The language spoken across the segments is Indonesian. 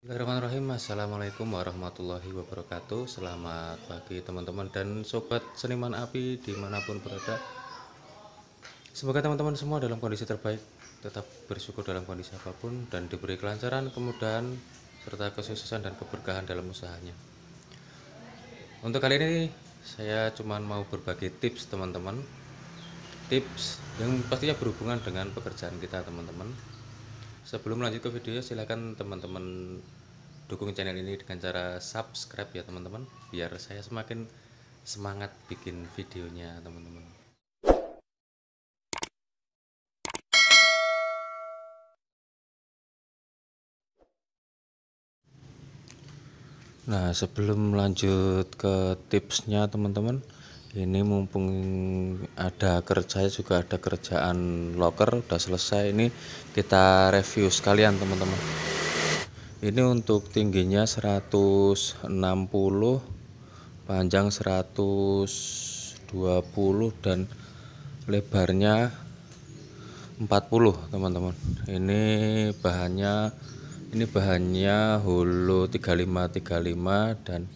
Bismillahirrahmanirrahim Assalamualaikum warahmatullahi wabarakatuh Selamat pagi teman-teman dan sobat seniman api dimanapun berada Semoga teman-teman semua dalam kondisi terbaik Tetap bersyukur dalam kondisi apapun Dan diberi kelancaran, kemudahan, serta kesuksesan dan keberkahan dalam usahanya Untuk kali ini saya cuma mau berbagi tips teman-teman Tips yang pastinya berhubungan dengan pekerjaan kita teman-teman sebelum lanjut ke videonya silahkan teman-teman dukung channel ini dengan cara subscribe ya teman-teman biar saya semakin semangat bikin videonya teman-teman nah sebelum lanjut ke tipsnya teman-teman ini mumpung ada kerja juga ada kerjaan locker udah selesai ini kita review sekalian teman-teman ini untuk tingginya 160 panjang 120 dan lebarnya 40 teman-teman ini bahannya ini bahannya hulu 3535 dan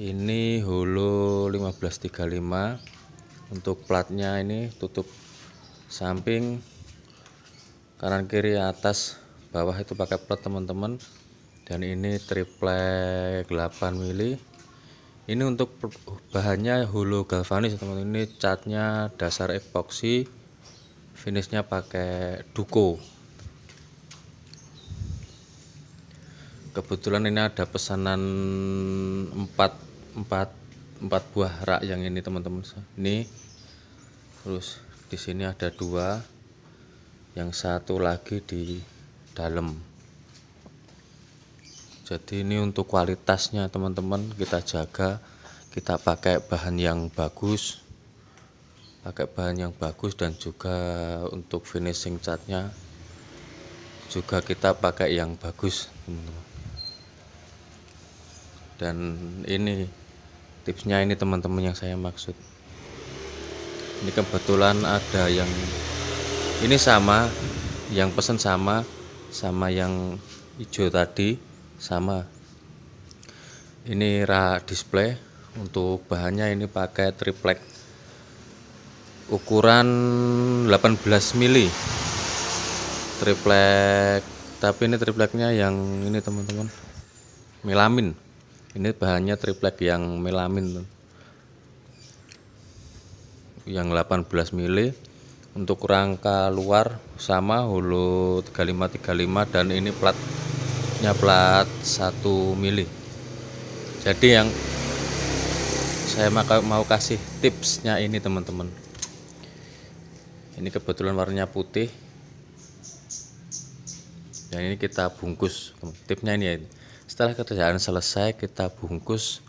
ini hulu 1535 untuk platnya ini tutup samping kanan kiri atas bawah itu pakai plat teman-teman dan ini triplek 8 mili ini untuk bahannya hulu galvanis teman-teman ini catnya dasar epoxy finishnya pakai duko kebetulan ini ada pesanan 4 empat empat buah rak yang ini teman-teman ini terus di sini ada dua yang satu lagi di dalam jadi ini untuk kualitasnya teman-teman kita jaga kita pakai bahan yang bagus pakai bahan yang bagus dan juga untuk finishing catnya juga kita pakai yang bagus teman-teman dan ini tipsnya ini teman-teman yang saya maksud ini kebetulan ada yang ini sama yang pesen sama sama yang hijau tadi sama ini rak display untuk bahannya ini pakai triplek ukuran 18 mili triplek tapi ini tripleknya yang ini teman-teman melamin ini bahannya triplek yang melamin yang 18 mili untuk rangka luar sama hulu 35-35 dan ini platnya plat 1 mili jadi yang saya mau kasih tipsnya ini teman-teman ini kebetulan warnanya putih dan ini kita bungkus tipsnya ini ya setelah kerjaan selesai kita bungkus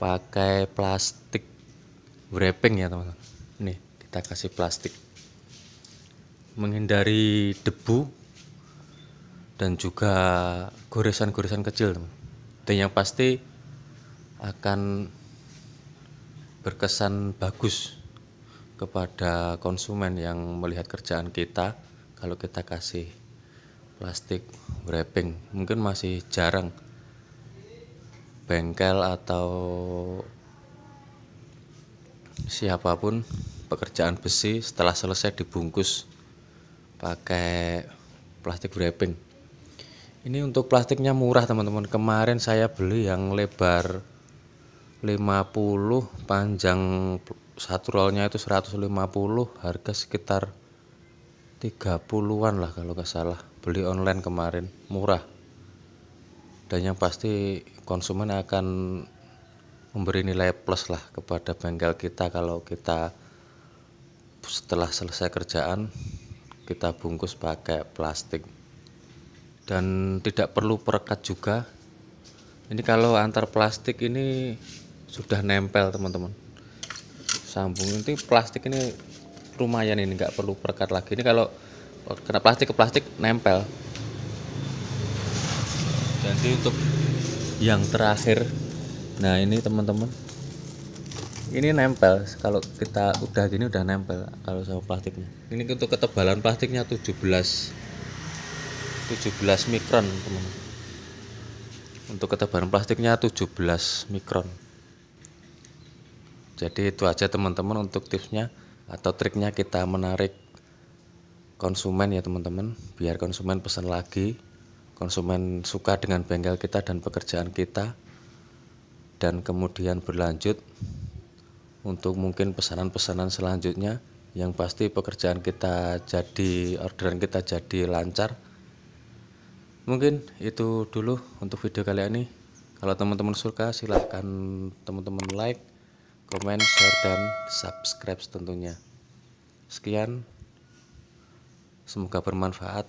pakai plastik wrapping ya teman-teman nih kita kasih plastik menghindari debu dan juga goresan-goresan kecil teman dan yang pasti akan berkesan bagus kepada konsumen yang melihat kerjaan kita kalau kita kasih plastik wrapping mungkin masih jarang bengkel atau siapapun pekerjaan besi setelah selesai dibungkus pakai plastik wrapping ini untuk plastiknya murah teman-teman kemarin saya beli yang lebar 50 panjang satu rollnya itu 150 harga sekitar 30-an lah kalau nggak salah beli online kemarin murah dan yang pasti konsumen akan memberi nilai plus lah kepada bengkel kita kalau kita setelah selesai kerjaan kita bungkus pakai plastik dan tidak perlu perekat juga ini kalau antar plastik ini sudah nempel teman-teman sambung ini plastik ini lumayan ini nggak perlu perekat lagi ini kalau kena plastik ke plastik nempel jadi untuk yang terakhir nah ini teman-teman ini nempel kalau kita udah gini udah nempel kalau sama plastiknya ini untuk ketebalan plastiknya 17 17 mikron teman untuk ketebalan plastiknya 17 mikron jadi itu aja teman-teman untuk tipsnya atau triknya kita menarik konsumen ya teman-teman biar konsumen pesan lagi konsumen suka dengan bengkel kita dan pekerjaan kita dan kemudian berlanjut untuk mungkin pesanan-pesanan selanjutnya yang pasti pekerjaan kita jadi orderan kita jadi lancar mungkin itu dulu untuk video kali ini kalau teman-teman suka silahkan teman-teman like komen share dan subscribe tentunya sekian semoga bermanfaat